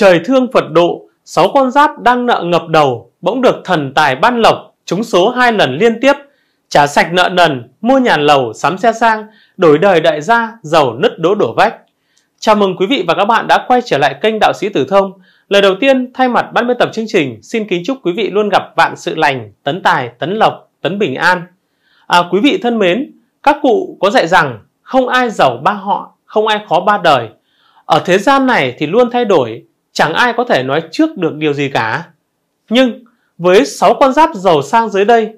Trời thương Phật độ, sáu con giáp đang nợ ngập đầu, bỗng được thần tài ban lộc, trúng số hai lần liên tiếp, trả sạch nợ nần, mua nhà lầu, sắm xe sang, đổi đời đại gia, giàu nứt đố đổ vách. Chào mừng quý vị và các bạn đã quay trở lại kênh Đạo sĩ Tử Thông. Lời đầu tiên, thay mặt ban biên tập chương trình, xin kính chúc quý vị luôn gặp vạn sự lành, tấn tài, tấn lộc, tấn bình an. À, quý vị thân mến, các cụ có dạy rằng không ai giàu ba họ, không ai khó ba đời. Ở thế gian này thì luôn thay đổi, chẳng ai có thể nói trước được điều gì cả. Nhưng với 6 con giáp giàu sang dưới đây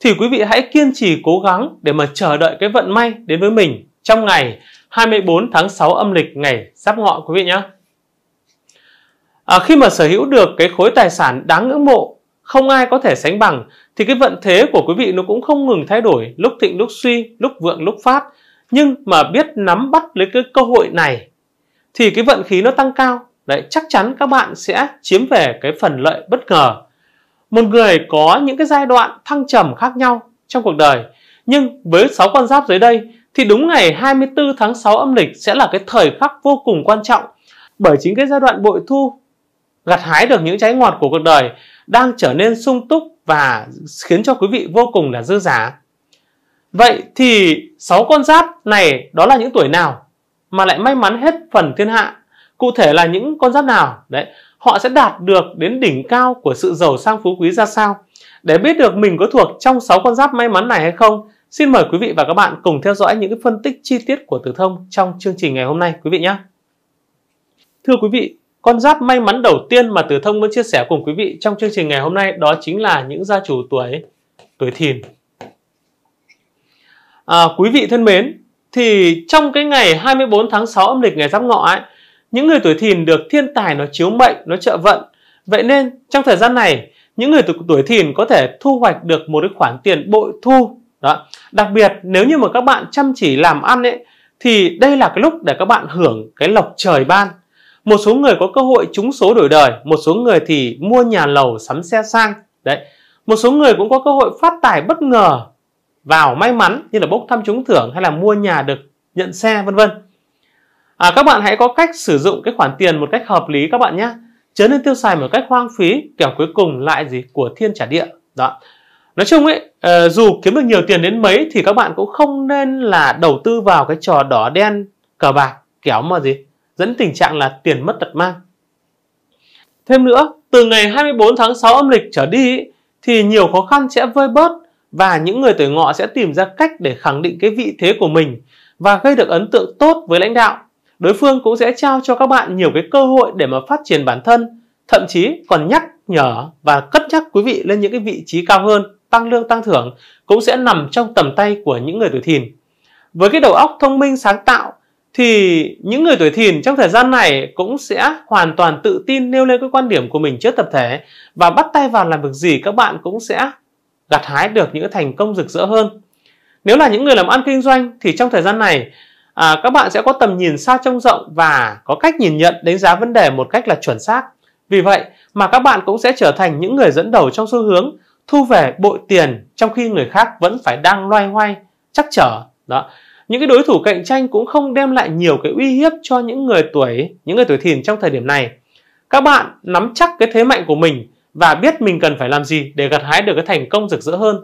thì quý vị hãy kiên trì cố gắng để mà chờ đợi cái vận may đến với mình trong ngày 24 tháng 6 âm lịch ngày Giáp Ngọ quý vị nhé. À, khi mà sở hữu được cái khối tài sản đáng ngưỡng mộ không ai có thể sánh bằng thì cái vận thế của quý vị nó cũng không ngừng thay đổi lúc thịnh lúc suy lúc vượng lúc phát nhưng mà biết nắm bắt lấy cái cơ hội này thì cái vận khí nó tăng cao Đấy, chắc chắn các bạn sẽ chiếm về cái phần lợi bất ngờ. Một người có những cái giai đoạn thăng trầm khác nhau trong cuộc đời. Nhưng với 6 con giáp dưới đây thì đúng ngày 24 tháng 6 âm lịch sẽ là cái thời khắc vô cùng quan trọng bởi chính cái giai đoạn bội thu gặt hái được những trái ngọt của cuộc đời đang trở nên sung túc và khiến cho quý vị vô cùng là dư giả. Vậy thì 6 con giáp này đó là những tuổi nào mà lại may mắn hết phần thiên hạ cụ thể là những con giáp nào đấy họ sẽ đạt được đến đỉnh cao của sự giàu sang phú quý ra sao để biết được mình có thuộc trong 6 con giáp may mắn này hay không xin mời quý vị và các bạn cùng theo dõi những phân tích chi tiết của tử thông trong chương trình ngày hôm nay quý vị nhé thưa quý vị con giáp may mắn đầu tiên mà tử thông muốn chia sẻ cùng quý vị trong chương trình ngày hôm nay đó chính là những gia chủ tuổi tuổi thìn à, quý vị thân mến thì trong cái ngày 24 tháng 6 âm lịch ngày giáp ngọ ấy những người tuổi thìn được thiên tài nó chiếu mệnh, nó trợ vận. Vậy nên trong thời gian này, những người tuổi thìn có thể thu hoạch được một cái khoản tiền bội thu. Đó. Đặc biệt nếu như mà các bạn chăm chỉ làm ăn ấy, thì đây là cái lúc để các bạn hưởng cái lộc trời ban. Một số người có cơ hội trúng số đổi đời, một số người thì mua nhà lầu sắm xe sang. Đấy. Một số người cũng có cơ hội phát tài bất ngờ vào may mắn như là bốc thăm trúng thưởng hay là mua nhà được nhận xe vân vân à, các bạn hãy có cách sử dụng cái khoản tiền một cách hợp lý các bạn nhé chớ nên tiêu xài một cách hoang phí kẻo cuối cùng lại gì của thiên trả địa đó nói chung ấy ờ, dù kiếm được nhiều tiền đến mấy thì các bạn cũng không nên là đầu tư vào cái trò đỏ đen cờ bạc kéo mà gì dẫn tình trạng là tiền mất tật mang thêm nữa từ ngày 24 tháng 6 âm lịch trở đi thì nhiều khó khăn sẽ vơi bớt và những người tuổi ngọ sẽ tìm ra cách để khẳng định cái vị thế của mình và gây được ấn tượng tốt với lãnh đạo đối phương cũng sẽ trao cho các bạn nhiều cái cơ hội để mà phát triển bản thân, thậm chí còn nhắc nhở và cất nhắc quý vị lên những cái vị trí cao hơn, tăng lương tăng thưởng cũng sẽ nằm trong tầm tay của những người tuổi thìn. Với cái đầu óc thông minh sáng tạo thì những người tuổi thìn trong thời gian này cũng sẽ hoàn toàn tự tin nêu lên cái quan điểm của mình trước tập thể và bắt tay vào làm việc gì các bạn cũng sẽ gặt hái được những thành công rực rỡ hơn. Nếu là những người làm ăn kinh doanh thì trong thời gian này à, các bạn sẽ có tầm nhìn xa trông rộng và có cách nhìn nhận đánh giá vấn đề một cách là chuẩn xác. Vì vậy mà các bạn cũng sẽ trở thành những người dẫn đầu trong xu hướng thu về bội tiền trong khi người khác vẫn phải đang loay hoay, chắc trở. Đó. Những cái đối thủ cạnh tranh cũng không đem lại nhiều cái uy hiếp cho những người tuổi, những người tuổi thìn trong thời điểm này. Các bạn nắm chắc cái thế mạnh của mình và biết mình cần phải làm gì để gặt hái được cái thành công rực rỡ hơn.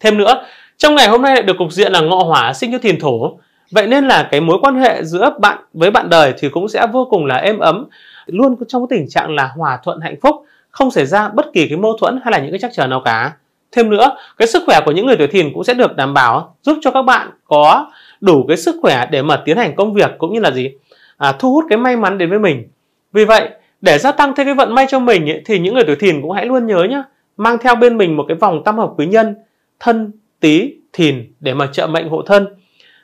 Thêm nữa, trong ngày hôm nay lại được cục diện là ngọ hỏa sinh cho thìn thổ vậy nên là cái mối quan hệ giữa bạn với bạn đời thì cũng sẽ vô cùng là êm ấm luôn trong cái tình trạng là hòa thuận hạnh phúc không xảy ra bất kỳ cái mâu thuẫn hay là những cái trắc trở nào cả thêm nữa cái sức khỏe của những người tuổi thìn cũng sẽ được đảm bảo giúp cho các bạn có đủ cái sức khỏe để mà tiến hành công việc cũng như là gì à, thu hút cái may mắn đến với mình vì vậy để gia tăng thêm cái vận may cho mình ấy, thì những người tuổi thìn cũng hãy luôn nhớ nhé mang theo bên mình một cái vòng tam hợp quý nhân thân tý thìn để mà trợ mệnh hộ thân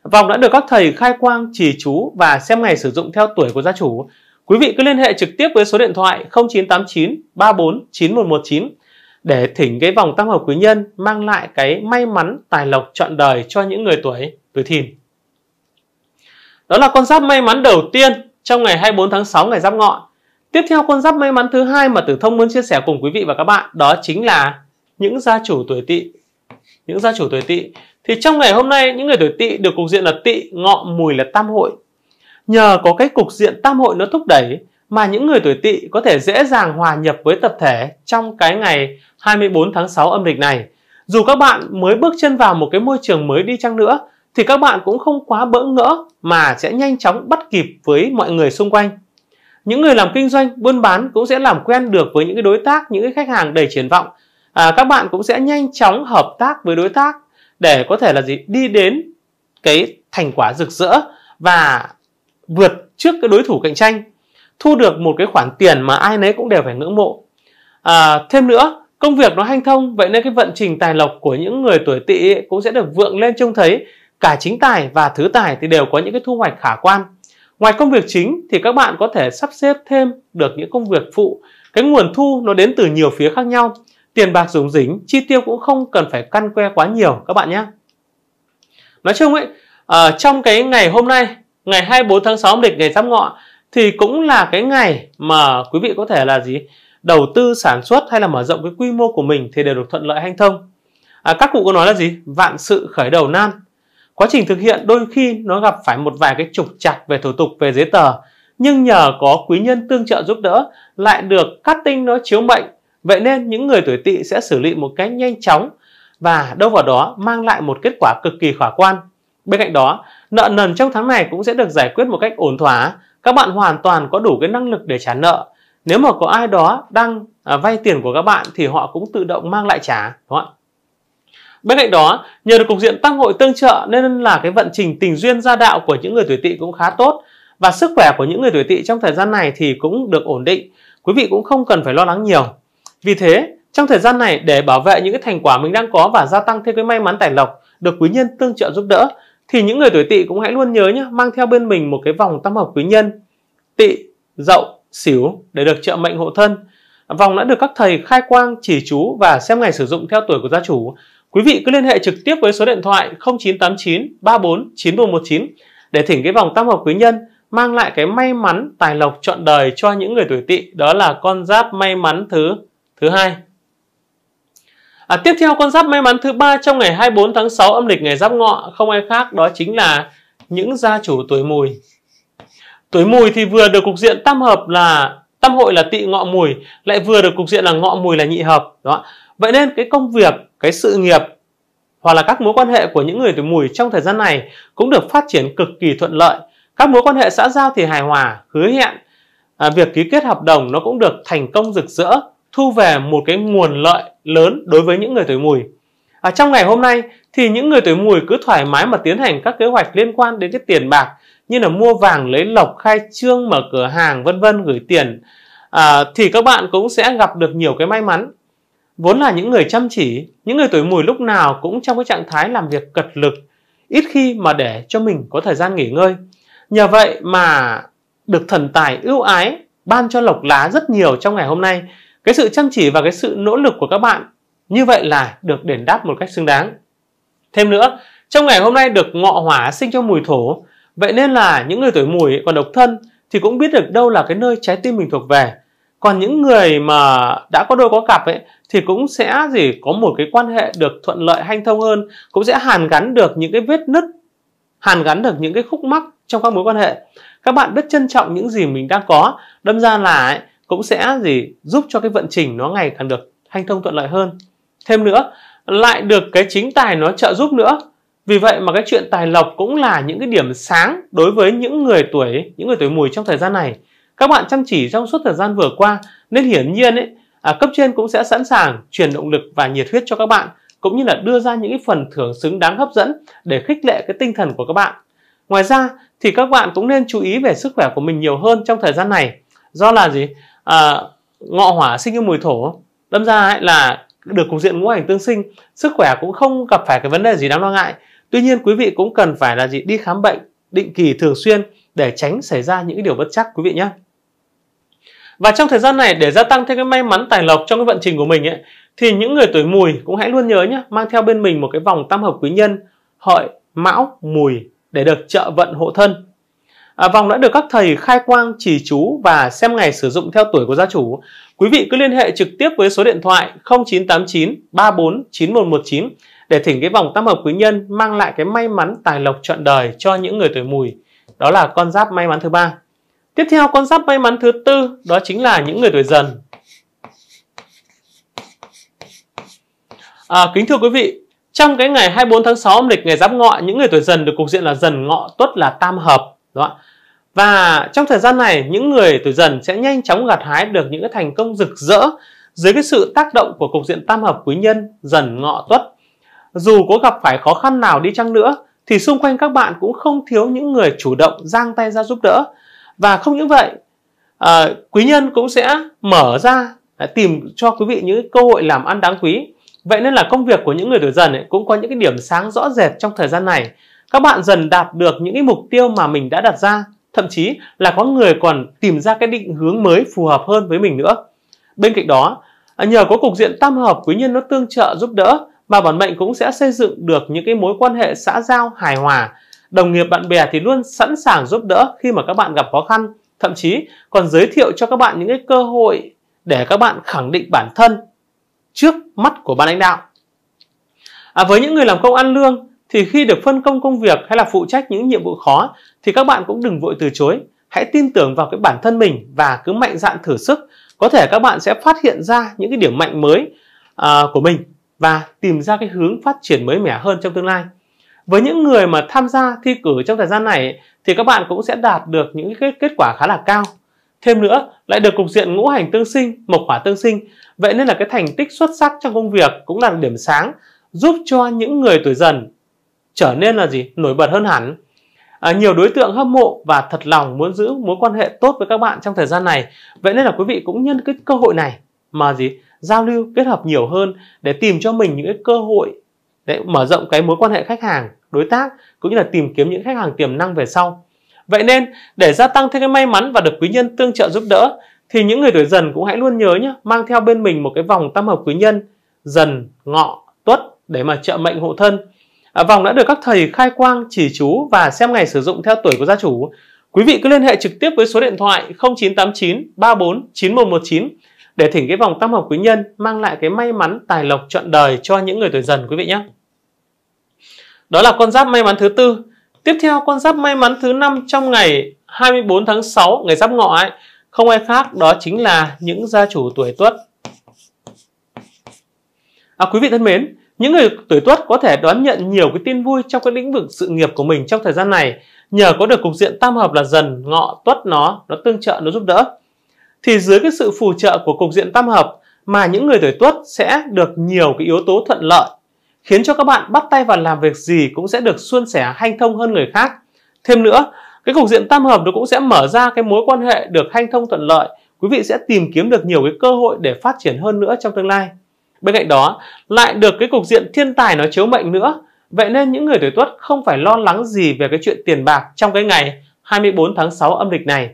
Vòng đã được các thầy khai quang trì chú và xem ngày sử dụng theo tuổi của gia chủ. Quý vị cứ liên hệ trực tiếp với số điện thoại 0989 34 9119 để thỉnh cái vòng tam hợp quý nhân mang lại cái may mắn tài lộc trọn đời cho những người tuổi tuổi thìn. Đó là con giáp may mắn đầu tiên trong ngày 24 tháng 6 ngày giáp ngọ. Tiếp theo con giáp may mắn thứ hai mà Tử Thông muốn chia sẻ cùng quý vị và các bạn đó chính là những gia chủ tuổi Tỵ. Những gia chủ tuổi Tỵ thì trong ngày hôm nay những người tuổi tỵ được cục diện là tỵ, ngọ, mùi là tam hội. Nhờ có cái cục diện tam hội nó thúc đẩy mà những người tuổi tỵ có thể dễ dàng hòa nhập với tập thể trong cái ngày 24 tháng 6 âm lịch này. Dù các bạn mới bước chân vào một cái môi trường mới đi chăng nữa thì các bạn cũng không quá bỡ ngỡ mà sẽ nhanh chóng bắt kịp với mọi người xung quanh. Những người làm kinh doanh, buôn bán cũng sẽ làm quen được với những cái đối tác, những cái khách hàng đầy triển vọng. À, các bạn cũng sẽ nhanh chóng hợp tác với đối tác để có thể là gì đi đến cái thành quả rực rỡ và vượt trước cái đối thủ cạnh tranh thu được một cái khoản tiền mà ai nấy cũng đều phải ngưỡng mộ à, thêm nữa công việc nó hanh thông vậy nên cái vận trình tài lộc của những người tuổi tỵ cũng sẽ được vượng lên trông thấy cả chính tài và thứ tài thì đều có những cái thu hoạch khả quan ngoài công việc chính thì các bạn có thể sắp xếp thêm được những công việc phụ cái nguồn thu nó đến từ nhiều phía khác nhau tiền bạc dùng dính, chi tiêu cũng không cần phải căn que quá nhiều các bạn nhé. Nói chung ấy, à, trong cái ngày hôm nay, ngày 24 tháng 6 lịch ngày Giáp Ngọ thì cũng là cái ngày mà quý vị có thể là gì? Đầu tư sản xuất hay là mở rộng cái quy mô của mình thì đều được thuận lợi hanh thông. À, các cụ có nói là gì? Vạn sự khởi đầu nan. Quá trình thực hiện đôi khi nó gặp phải một vài cái trục chặt về thủ tục, về giấy tờ, nhưng nhờ có quý nhân tương trợ giúp đỡ lại được cắt tinh nó chiếu mệnh Vậy nên những người tuổi tỵ sẽ xử lý một cách nhanh chóng và đâu vào đó mang lại một kết quả cực kỳ khả quan. Bên cạnh đó, nợ nần trong tháng này cũng sẽ được giải quyết một cách ổn thỏa. Các bạn hoàn toàn có đủ cái năng lực để trả nợ. Nếu mà có ai đó đang à, vay tiền của các bạn thì họ cũng tự động mang lại trả, đúng không Bên cạnh đó, nhờ được cục diện tăng hội tương trợ nên là cái vận trình tình duyên gia đạo của những người tuổi tỵ cũng khá tốt và sức khỏe của những người tuổi tỵ trong thời gian này thì cũng được ổn định. Quý vị cũng không cần phải lo lắng nhiều. Vì thế, trong thời gian này để bảo vệ những cái thành quả mình đang có và gia tăng thêm cái may mắn tài lộc được quý nhân tương trợ giúp đỡ thì những người tuổi tỵ cũng hãy luôn nhớ nhé, mang theo bên mình một cái vòng tam hợp quý nhân tỵ, dậu, xỉu để được trợ mệnh hộ thân. Vòng đã được các thầy khai quang, chỉ chú và xem ngày sử dụng theo tuổi của gia chủ. Quý vị cứ liên hệ trực tiếp với số điện thoại 0989 34 9119 để thỉnh cái vòng tam hợp quý nhân mang lại cái may mắn tài lộc trọn đời cho những người tuổi tỵ đó là con giáp may mắn thứ thứ hai à, tiếp theo con giáp may mắn thứ ba trong ngày 24 tháng 6 âm lịch ngày giáp ngọ không ai khác đó chính là những gia chủ tuổi mùi tuổi mùi thì vừa được cục diện tam hợp là tam hội là tị ngọ mùi lại vừa được cục diện là ngọ mùi là nhị hợp đó vậy nên cái công việc cái sự nghiệp hoặc là các mối quan hệ của những người tuổi mùi trong thời gian này cũng được phát triển cực kỳ thuận lợi các mối quan hệ xã giao thì hài hòa hứa hẹn à, việc ký kết hợp đồng nó cũng được thành công rực rỡ thu về một cái nguồn lợi lớn đối với những người tuổi mùi. À, trong ngày hôm nay thì những người tuổi mùi cứ thoải mái mà tiến hành các kế hoạch liên quan đến cái tiền bạc như là mua vàng lấy lộc khai trương mở cửa hàng vân vân gửi tiền à, thì các bạn cũng sẽ gặp được nhiều cái may mắn vốn là những người chăm chỉ những người tuổi mùi lúc nào cũng trong cái trạng thái làm việc cật lực ít khi mà để cho mình có thời gian nghỉ ngơi nhờ vậy mà được thần tài ưu ái ban cho lộc lá rất nhiều trong ngày hôm nay cái sự chăm chỉ và cái sự nỗ lực của các bạn như vậy là được đền đáp một cách xứng đáng thêm nữa trong ngày hôm nay được ngọ hỏa sinh cho mùi thổ vậy nên là những người tuổi mùi còn độc thân thì cũng biết được đâu là cái nơi trái tim mình thuộc về còn những người mà đã có đôi có cặp ấy thì cũng sẽ gì có một cái quan hệ được thuận lợi hanh thông hơn cũng sẽ hàn gắn được những cái vết nứt hàn gắn được những cái khúc mắc trong các mối quan hệ các bạn biết trân trọng những gì mình đang có đâm ra là ấy, cũng sẽ gì giúp cho cái vận trình nó ngày càng được hanh thông thuận lợi hơn thêm nữa lại được cái chính tài nó trợ giúp nữa vì vậy mà cái chuyện tài lộc cũng là những cái điểm sáng đối với những người tuổi những người tuổi mùi trong thời gian này các bạn chăm chỉ trong suốt thời gian vừa qua nên hiển nhiên ấy à, cấp trên cũng sẽ sẵn sàng truyền động lực và nhiệt huyết cho các bạn cũng như là đưa ra những cái phần thưởng xứng đáng hấp dẫn để khích lệ cái tinh thần của các bạn ngoài ra thì các bạn cũng nên chú ý về sức khỏe của mình nhiều hơn trong thời gian này do là gì à, ngọ hỏa sinh như mùi thổ đâm ra ấy là được cục diện ngũ hành tương sinh sức khỏe cũng không gặp phải cái vấn đề gì đáng lo ngại tuy nhiên quý vị cũng cần phải là gì đi khám bệnh định kỳ thường xuyên để tránh xảy ra những điều bất chắc quý vị nhé và trong thời gian này để gia tăng thêm cái may mắn tài lộc trong cái vận trình của mình ấy thì những người tuổi mùi cũng hãy luôn nhớ nhé mang theo bên mình một cái vòng tam hợp quý nhân hợi mão mùi để được trợ vận hộ thân À, vòng đã được các thầy khai quang chỉ chú và xem ngày sử dụng theo tuổi của gia chủ. Quý vị cứ liên hệ trực tiếp với số điện thoại 0989 34 9119 để thỉnh cái vòng tam hợp quý nhân mang lại cái may mắn tài lộc trọn đời cho những người tuổi mùi. Đó là con giáp may mắn thứ ba. Tiếp theo con giáp may mắn thứ tư đó chính là những người tuổi dần. À, kính thưa quý vị, trong cái ngày 24 tháng 6 âm lịch ngày giáp ngọ, những người tuổi dần được cục diện là dần ngọ tuất là tam hợp đó. Và trong thời gian này, những người tuổi dần sẽ nhanh chóng gặt hái được những cái thành công rực rỡ dưới cái sự tác động của cục diện tam hợp quý nhân dần ngọ tuất. Dù có gặp phải khó khăn nào đi chăng nữa, thì xung quanh các bạn cũng không thiếu những người chủ động giang tay ra giúp đỡ. Và không những vậy, à, quý nhân cũng sẽ mở ra à, tìm cho quý vị những cơ hội làm ăn đáng quý. Vậy nên là công việc của những người tuổi dần ấy cũng có những cái điểm sáng rõ rệt trong thời gian này các bạn dần đạt được những cái mục tiêu mà mình đã đặt ra thậm chí là có người còn tìm ra cái định hướng mới phù hợp hơn với mình nữa bên cạnh đó à, nhờ có cục diện tam hợp quý nhân nó tương trợ giúp đỡ mà bản mệnh cũng sẽ xây dựng được những cái mối quan hệ xã giao hài hòa đồng nghiệp bạn bè thì luôn sẵn sàng giúp đỡ khi mà các bạn gặp khó khăn thậm chí còn giới thiệu cho các bạn những cái cơ hội để các bạn khẳng định bản thân trước mắt của ban lãnh đạo à, với những người làm công ăn lương thì khi được phân công công việc hay là phụ trách những nhiệm vụ khó thì các bạn cũng đừng vội từ chối hãy tin tưởng vào cái bản thân mình và cứ mạnh dạn thử sức có thể các bạn sẽ phát hiện ra những cái điểm mạnh mới uh, của mình và tìm ra cái hướng phát triển mới mẻ hơn trong tương lai với những người mà tham gia thi cử trong thời gian này thì các bạn cũng sẽ đạt được những cái kết quả khá là cao thêm nữa lại được cục diện ngũ hành tương sinh mộc hỏa tương sinh vậy nên là cái thành tích xuất sắc trong công việc cũng là điểm sáng giúp cho những người tuổi dần trở nên là gì nổi bật hơn hẳn à, nhiều đối tượng hâm mộ và thật lòng muốn giữ mối quan hệ tốt với các bạn trong thời gian này vậy nên là quý vị cũng nhân cái cơ hội này mà gì giao lưu kết hợp nhiều hơn để tìm cho mình những cái cơ hội để mở rộng cái mối quan hệ khách hàng đối tác cũng như là tìm kiếm những khách hàng tiềm năng về sau vậy nên để gia tăng thêm cái may mắn và được quý nhân tương trợ giúp đỡ thì những người tuổi dần cũng hãy luôn nhớ nhé mang theo bên mình một cái vòng tam hợp quý nhân dần ngọ tuất để mà trợ mệnh hộ thân À, vòng đã được các thầy khai quang chỉ chú và xem ngày sử dụng theo tuổi của gia chủ. Quý vị cứ liên hệ trực tiếp với số điện thoại 0989 34 9119 để thỉnh cái vòng tam hợp quý nhân mang lại cái may mắn tài lộc trọn đời cho những người tuổi dần quý vị nhé. Đó là con giáp may mắn thứ tư. Tiếp theo con giáp may mắn thứ năm trong ngày 24 tháng 6 ngày giáp ngọ ấy không ai khác đó chính là những gia chủ tuổi tuất. À, quý vị thân mến, những người tuổi tuất có thể đón nhận nhiều cái tin vui trong các lĩnh vực sự nghiệp của mình trong thời gian này nhờ có được cục diện tam hợp là dần ngọ tuất nó nó tương trợ nó giúp đỡ. Thì dưới cái sự phù trợ của cục diện tam hợp mà những người tuổi tuất sẽ được nhiều cái yếu tố thuận lợi khiến cho các bạn bắt tay vào làm việc gì cũng sẽ được suôn sẻ hanh thông hơn người khác. Thêm nữa, cái cục diện tam hợp nó cũng sẽ mở ra cái mối quan hệ được hanh thông thuận lợi. Quý vị sẽ tìm kiếm được nhiều cái cơ hội để phát triển hơn nữa trong tương lai. Bên cạnh đó, lại được cái cục diện thiên tài nó chiếu mệnh nữa. Vậy nên những người tuổi Tuất không phải lo lắng gì về cái chuyện tiền bạc trong cái ngày 24 tháng 6 âm lịch này.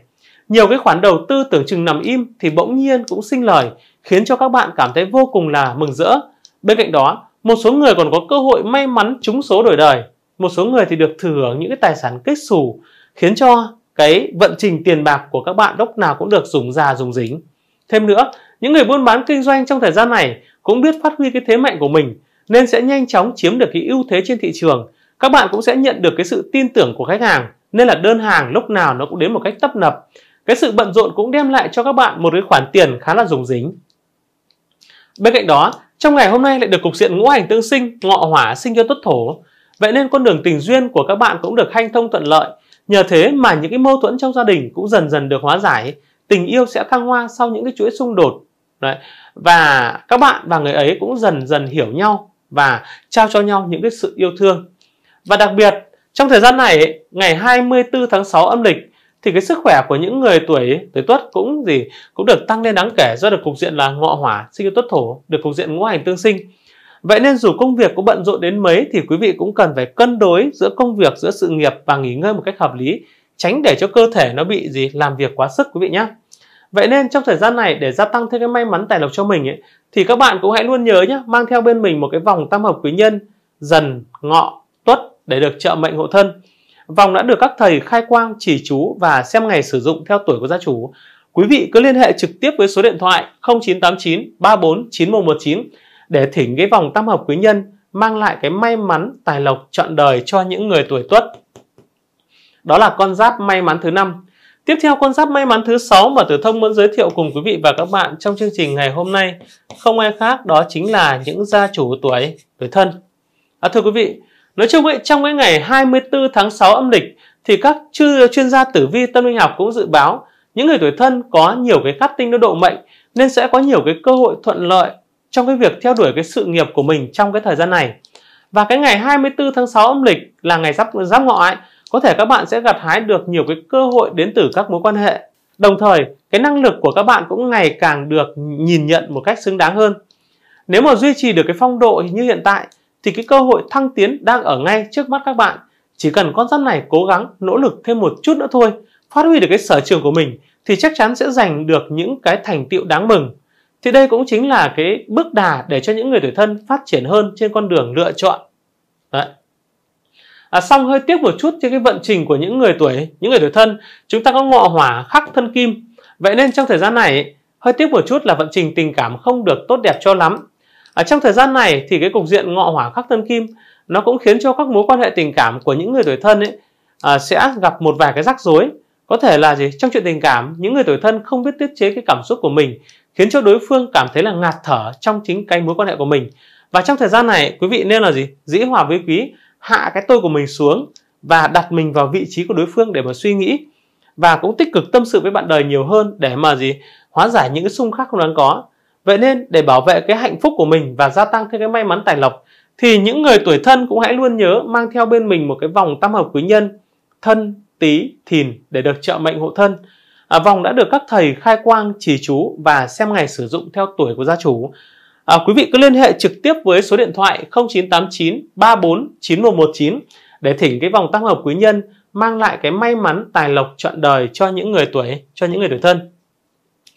Nhiều cái khoản đầu tư tưởng chừng nằm im thì bỗng nhiên cũng sinh lời, khiến cho các bạn cảm thấy vô cùng là mừng rỡ. Bên cạnh đó, một số người còn có cơ hội may mắn trúng số đổi đời. Một số người thì được thừa hưởng những cái tài sản kết xù, khiến cho cái vận trình tiền bạc của các bạn lúc nào cũng được dùng già dùng dính. Thêm nữa, những người buôn bán kinh doanh trong thời gian này cũng biết phát huy cái thế mạnh của mình nên sẽ nhanh chóng chiếm được cái ưu thế trên thị trường. Các bạn cũng sẽ nhận được cái sự tin tưởng của khách hàng nên là đơn hàng lúc nào nó cũng đến một cách tấp nập. Cái sự bận rộn cũng đem lại cho các bạn một cái khoản tiền khá là dùng dính. Bên cạnh đó, trong ngày hôm nay lại được cục diện ngũ hành tương sinh, ngọ hỏa sinh cho tốt thổ. Vậy nên con đường tình duyên của các bạn cũng được hanh thông thuận lợi. Nhờ thế mà những cái mâu thuẫn trong gia đình cũng dần dần được hóa giải, tình yêu sẽ thăng hoa sau những cái chuỗi xung đột Đấy. Và các bạn và người ấy cũng dần dần hiểu nhau và trao cho nhau những cái sự yêu thương. Và đặc biệt, trong thời gian này, ngày 24 tháng 6 âm lịch, thì cái sức khỏe của những người tuổi tuổi tuất cũng gì cũng được tăng lên đáng kể do được cục diện là ngọ hỏa sinh yêu tuất thổ được cục diện ngũ hành tương sinh vậy nên dù công việc có bận rộn đến mấy thì quý vị cũng cần phải cân đối giữa công việc giữa sự nghiệp và nghỉ ngơi một cách hợp lý tránh để cho cơ thể nó bị gì làm việc quá sức quý vị nhé Vậy nên trong thời gian này để gia tăng thêm cái may mắn tài lộc cho mình ấy, thì các bạn cũng hãy luôn nhớ nhé, mang theo bên mình một cái vòng tam hợp quý nhân dần, ngọ, tuất để được trợ mệnh hộ thân. Vòng đã được các thầy khai quang, chỉ chú và xem ngày sử dụng theo tuổi của gia chủ. Quý vị cứ liên hệ trực tiếp với số điện thoại 0989 349119 để thỉnh cái vòng tam hợp quý nhân mang lại cái may mắn tài lộc trọn đời cho những người tuổi tuất. Đó là con giáp may mắn thứ năm Tiếp theo con giáp may mắn thứ 6 mà Tử Thông muốn giới thiệu cùng quý vị và các bạn trong chương trình ngày hôm nay không ai khác đó chính là những gia chủ tuổi tuổi thân. À, thưa quý vị, nói chung ấy, trong cái ngày 24 tháng 6 âm lịch thì các chuyên gia tử vi tâm linh học cũng dự báo những người tuổi thân có nhiều cái cát tinh nó độ mệnh nên sẽ có nhiều cái cơ hội thuận lợi trong cái việc theo đuổi cái sự nghiệp của mình trong cái thời gian này. Và cái ngày 24 tháng 6 âm lịch là ngày giáp giáp ngọ ấy, có thể các bạn sẽ gặt hái được nhiều cái cơ hội đến từ các mối quan hệ. Đồng thời, cái năng lực của các bạn cũng ngày càng được nhìn nhận một cách xứng đáng hơn. Nếu mà duy trì được cái phong độ như hiện tại thì cái cơ hội thăng tiến đang ở ngay trước mắt các bạn. Chỉ cần con giáp này cố gắng nỗ lực thêm một chút nữa thôi, phát huy được cái sở trường của mình thì chắc chắn sẽ giành được những cái thành tiệu đáng mừng. Thì đây cũng chính là cái bước đà để cho những người tuổi thân phát triển hơn trên con đường lựa chọn. Đấy. À, xong hơi tiếc một chút cho cái vận trình của những người tuổi những người tuổi thân chúng ta có ngọ hỏa khắc thân kim vậy nên trong thời gian này hơi tiếc một chút là vận trình tình cảm không được tốt đẹp cho lắm à, trong thời gian này thì cái cục diện ngọ hỏa khắc thân kim nó cũng khiến cho các mối quan hệ tình cảm của những người tuổi thân ấy à, sẽ gặp một vài cái rắc rối có thể là gì trong chuyện tình cảm những người tuổi thân không biết tiết chế cái cảm xúc của mình khiến cho đối phương cảm thấy là ngạt thở trong chính cái mối quan hệ của mình và trong thời gian này quý vị nên là gì dĩ hòa với quý hạ cái tôi của mình xuống và đặt mình vào vị trí của đối phương để mà suy nghĩ và cũng tích cực tâm sự với bạn đời nhiều hơn để mà gì hóa giải những cái xung khắc không đáng có vậy nên để bảo vệ cái hạnh phúc của mình và gia tăng thêm cái may mắn tài lộc thì những người tuổi thân cũng hãy luôn nhớ mang theo bên mình một cái vòng tam hợp quý nhân thân tý thìn để được trợ mệnh hộ thân à, vòng đã được các thầy khai quang chỉ chú và xem ngày sử dụng theo tuổi của gia chủ À, quý vị cứ liên hệ trực tiếp với số điện thoại 0989 34 9119 để thỉnh cái vòng tác hợp quý nhân mang lại cái may mắn tài lộc trọn đời cho những người tuổi cho những người tuổi thân.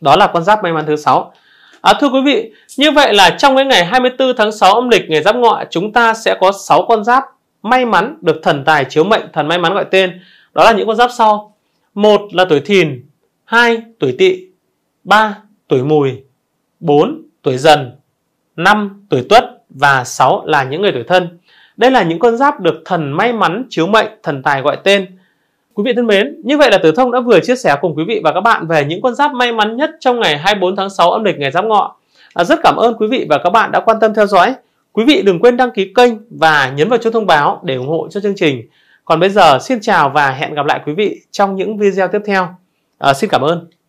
Đó là con giáp may mắn thứ sáu. À, thưa quý vị, như vậy là trong cái ngày 24 tháng 6 âm lịch ngày Giáp Ngọ chúng ta sẽ có 6 con giáp may mắn được thần tài chiếu mệnh, thần may mắn gọi tên. Đó là những con giáp sau. Một là tuổi Thìn, hai tuổi Tỵ, ba tuổi Mùi, bốn tuổi Dần, 5 tuổi tuất và 6 là những người tuổi thân. Đây là những con giáp được thần may mắn chiếu mệnh, thần tài gọi tên. Quý vị thân mến, như vậy là Tử Thông đã vừa chia sẻ cùng quý vị và các bạn về những con giáp may mắn nhất trong ngày 24 tháng 6 âm lịch ngày Giáp Ngọ. À, rất cảm ơn quý vị và các bạn đã quan tâm theo dõi. Quý vị đừng quên đăng ký kênh và nhấn vào chuông thông báo để ủng hộ cho chương trình. Còn bây giờ xin chào và hẹn gặp lại quý vị trong những video tiếp theo. À, xin cảm ơn.